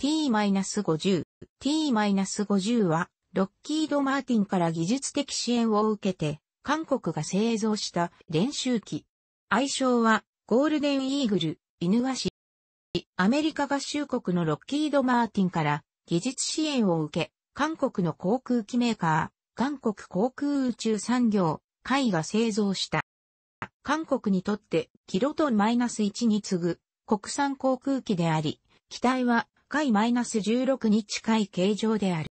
T-50。T-50 は、ロッキード・マーティンから技術的支援を受けて、韓国が製造した練習機。愛称は、ゴールデンイーグル、犬ワシ。アメリカ合衆国のロッキード・マーティンから技術支援を受け、韓国の航空機メーカー、韓国航空宇宙産業、海が製造した。韓国にとってキロトン -1 に次ぐ国産航空機であり、機体は回 -16 に近い形状である。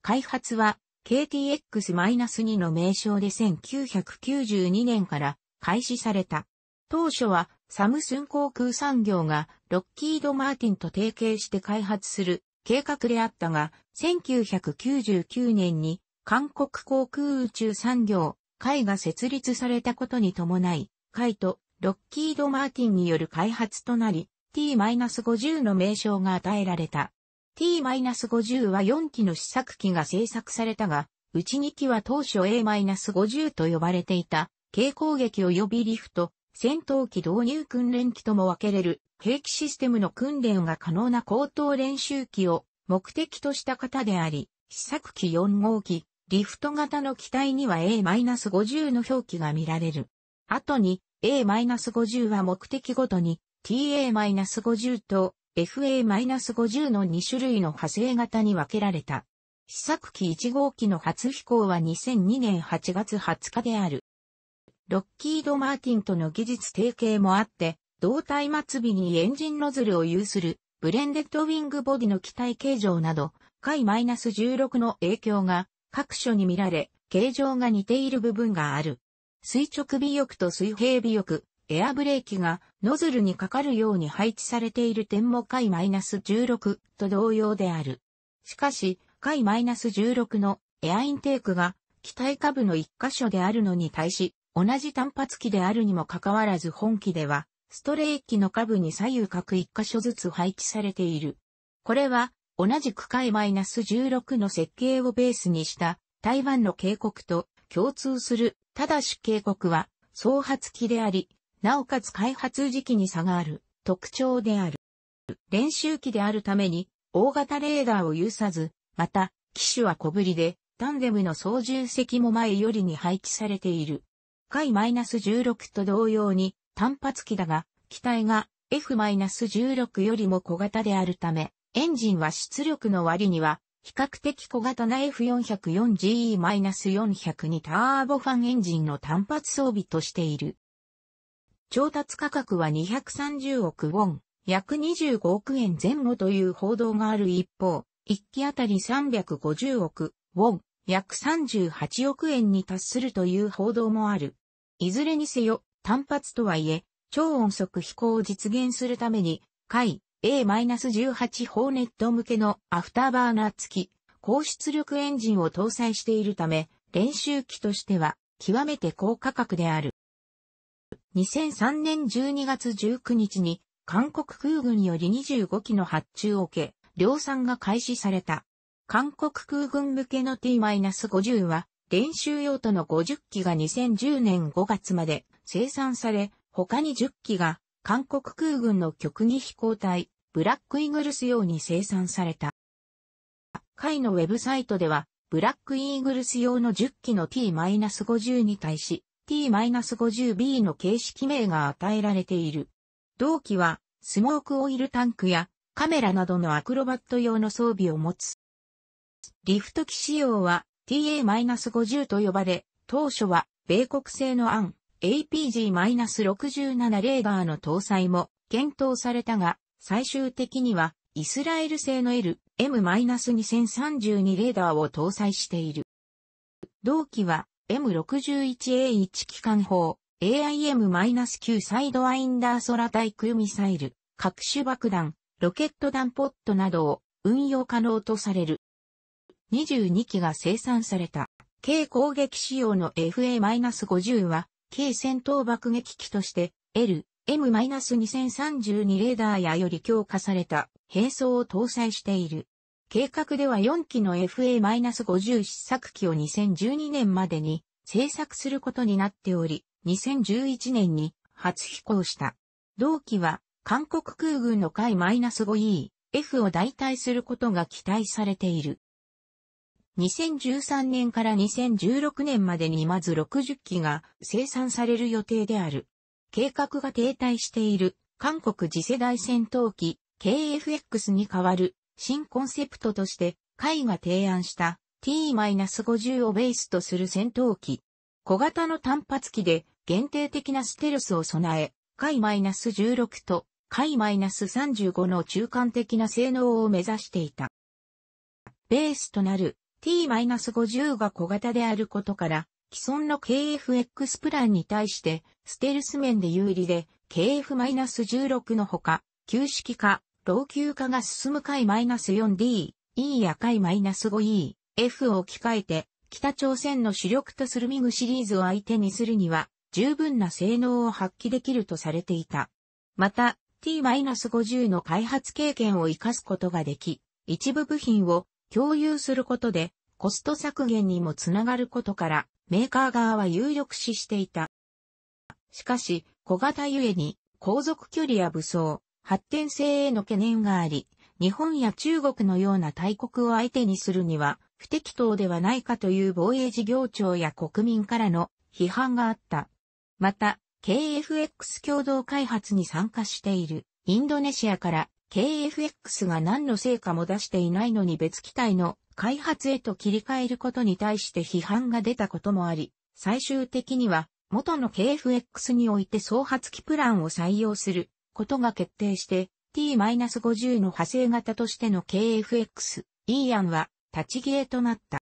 開発は KTX-2 の名称で1992年から開始された。当初はサムスン航空産業がロッキード・マーティンと提携して開発する計画であったが、1999年に韓国航空宇宙産業、会が設立されたことに伴い、会とロッキード・マーティンによる開発となり、t-50 の名称が与えられた。t-50 は4機の試作機が製作されたが、うち2機は当初 A-50 と呼ばれていた、軽攻撃及びリフト、戦闘機導入訓練機とも分けれる、兵器システムの訓練が可能な高等練習機を目的とした方であり、試作機4号機、リフト型の機体には A-50 の表記が見られる。後に A-50 は目的ごとに TA-50 と FA-50 の2種類の派生型に分けられた。試作機1号機の初飛行は2002年8月20日である。ロッキード・マーティンとの技術提携もあって、胴体末尾にエンジンノズルを有するブレンデッドウィングボディの機体形状など、回 -16 の影響が各所に見られ、形状が似ている部分がある。垂直尾翼と水平尾翼、エアブレーキがノズルにかかるように配置されている点も回 -16 と同様である。しかし、回 -16 のエアインテークが機体下部の一箇所であるのに対し、同じ単発機であるにもかかわらず本機では、ストレーキの下部に左右各一箇所ずつ配置されている。これは、同じく回 -16 の設計をベースにした台湾の警告と共通する、ただし警告は、双発機であり、なおかつ開発時期に差がある特徴である。練習機であるために、大型レーダーを有さず、また、機種は小ぶりで、タンデムの操縦席も前よりに配置されている。回 -16 と同様に、単発機だが、機体が F-16 よりも小型であるため、エンジンは出力の割には、比較的小型な F404GE-400 にターボファンエンジンの単発装備としている。調達価格は230億ウォン、約25億円前後という報道がある一方、1機あたり350億ウォン、約38億円に達するという報道もある。いずれにせよ、単発とはいえ、超音速飛行を実現するために、位 A-18 ホーネット向けのアフターバーナー付き、高出力エンジンを搭載しているため、練習機としては極めて高価格である。2003年12月19日に韓国空軍より25機の発注を受け、量産が開始された。韓国空軍向けの T-50 は練習用途の50機が2010年5月まで生産され、他に10機が韓国空軍の極技飛行隊、ブラックイーグルス用に生産された。会のウェブサイトでは、ブラックイーグルス用の10機の T-50 に対し、ST-50B の形式名が与えられている。同機は、スモークオイルタンクやカメラなどのアクロバット用の装備を持つ。リフト機仕様は TA-50 と呼ばれ、当初は米国製の案 APG-67 レーダーの搭載も検討されたが、最終的にはイスラエル製の LM-2032 レーダーを搭載している。同機は M61A1 機関砲、AIM-9 サイドワインダー空対空ミサイル、各種爆弾、ロケット弾ポットなどを運用可能とされる。22機が生産された、軽攻撃仕様の FA-50 は、軽戦闘爆撃機として、L、M-2032 レーダーやより強化された、兵装を搭載している。計画では4機の FA-50 試作機を2012年までに製作することになっており、2011年に初飛行した。同機は韓国空軍の海 -5E、F を代替することが期待されている。2013年から2016年までにまず60機が生産される予定である。計画が停滞している韓国次世代戦闘機 KFX に代わる新コンセプトとして、海が提案した T-50 をベースとする戦闘機。小型の単発機で限定的なステルスを備え、海 -16 と海 -35 の中間的な性能を目指していた。ベースとなる T-50 が小型であることから、既存の KFX プランに対して、ステルス面で有利で、KF-16 のほか、旧式化、老朽化が進む回 -4D、E や回 -5E、F を置き換えて、北朝鮮の主力とするミグシリーズを相手にするには、十分な性能を発揮できるとされていた。また、T-50 の開発経験を活かすことができ、一部部品を共有することで、コスト削減にもつながることから、メーカー側は有力視していた。しかし、小型ゆえに、航続距離や武装、発展性への懸念があり、日本や中国のような大国を相手にするには不適当ではないかという防衛事業庁や国民からの批判があった。また、KFX 共同開発に参加しているインドネシアから KFX が何の成果も出していないのに別機体の開発へと切り替えることに対して批判が出たこともあり、最終的には元の KFX において創発機プランを採用することが決定して t-50 の派生型としての KFX、E 案は立ち消えとなった。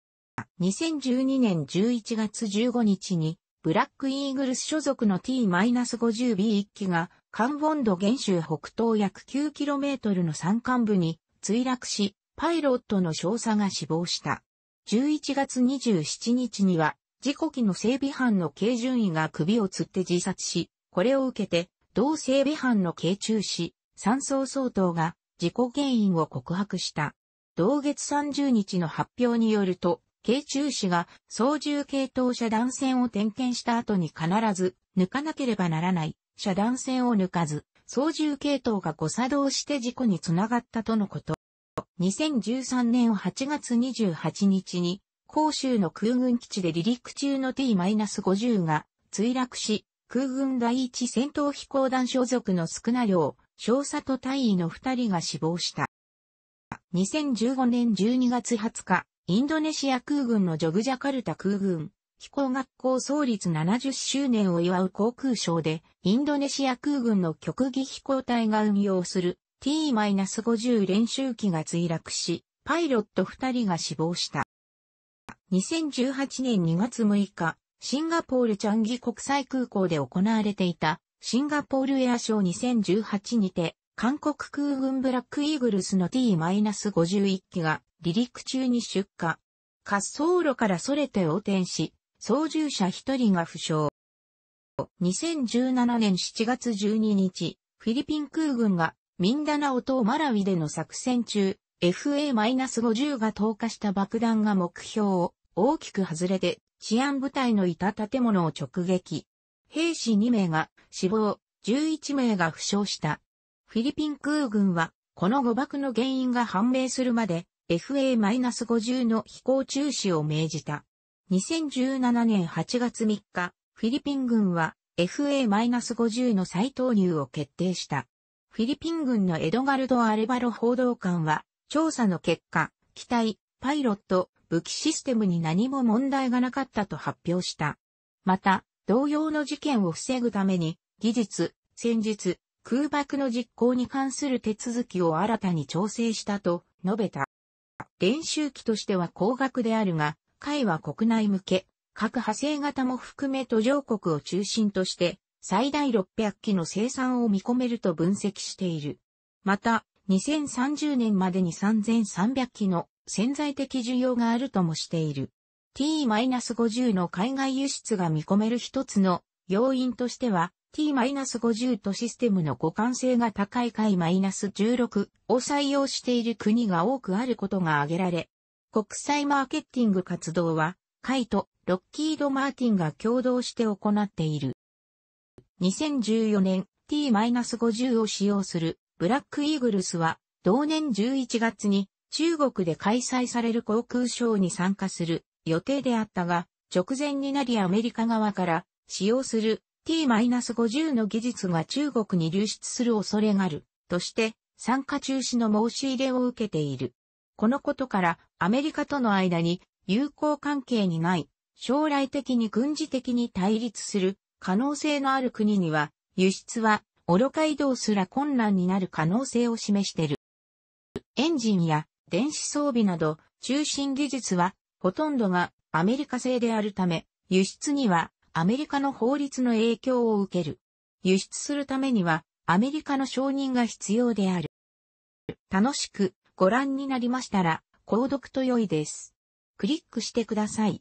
2012年11月15日にブラックイーグルス所属の T-50B1 機がカンボンド原州北東約 9km の山間部に墜落し、パイロットの少佐が死亡した。11月27日には、事故機の整備班の軽順位が首を吊って自殺し、これを受けて、同性部藩の慶中し、三層総統が事故原因を告白した。同月30日の発表によると、慶中市が操縦系統遮断線を点検した後に必ず抜かなければならない遮断線を抜かず、操縦系統が誤作動して事故につながったとのこと。2013年8月28日に、広州の空軍基地で離陸中の T-50 が墜落し、空軍第一戦闘飛行団所属の少な量、少佐と大尉の二人が死亡した。2015年12月20日、インドネシア空軍のジョグジャカルタ空軍、飛行学校創立70周年を祝う航空ショーで、インドネシア空軍の極技飛行隊が運用する T-50 練習機が墜落し、パイロット二人が死亡した。2018年2月6日、シンガポールチャンギ国際空港で行われていたシンガポールエアショー2018にて韓国空軍ブラックイーグルスの T-51 機が離陸中に出火。滑走路からそれて横転し、操縦者1人が負傷。2017年7月12日、フィリピン空軍がミンダナオ島マラウィでの作戦中、FA-50 が投下した爆弾が目標を大きく外れて治安部隊のいた建物を直撃。兵士2名が死亡、11名が負傷した。フィリピン空軍は、この誤爆の原因が判明するまで、FA-50 の飛行中止を命じた。2017年8月3日、フィリピン軍は FA-50 の再投入を決定した。フィリピン軍のエドガルド・アレバロ報道官は、調査の結果、機体、パイロット、武器システムに何も問題がなかったと発表した。また、同様の事件を防ぐために、技術、戦術、空爆の実行に関する手続きを新たに調整したと述べた。練習機としては高額であるが、会は国内向け、各派生型も含め途上国を中心として、最大600機の生産を見込めると分析している。また、2030年までに3300機の潜在的需要があるともしている。T-50 の海外輸出が見込める一つの要因としては、T-50 とシステムの互換性が高い回 -16 を採用している国が多くあることが挙げられ、国際マーケティング活動は、海とロッキード・マーティンが共同して行っている。2014年 T-50 を使用するブラックイーグルスは、同年11月に中国で開催される航空ショーに参加する予定であったが、直前になりアメリカ側から使用する T-50 の技術が中国に流出する恐れがあるとして参加中止の申し入れを受けている。このことからアメリカとの間に友好関係にない将来的に軍事的に対立する可能性のある国には輸出は愚か移動すら困難になる可能性を示している。エンジンや電子装備など、中心技術は、ほとんどがアメリカ製であるため、輸出にはアメリカの法律の影響を受ける。輸出するためにはアメリカの承認が必要である。楽しくご覧になりましたら、購読と良いです。クリックしてください。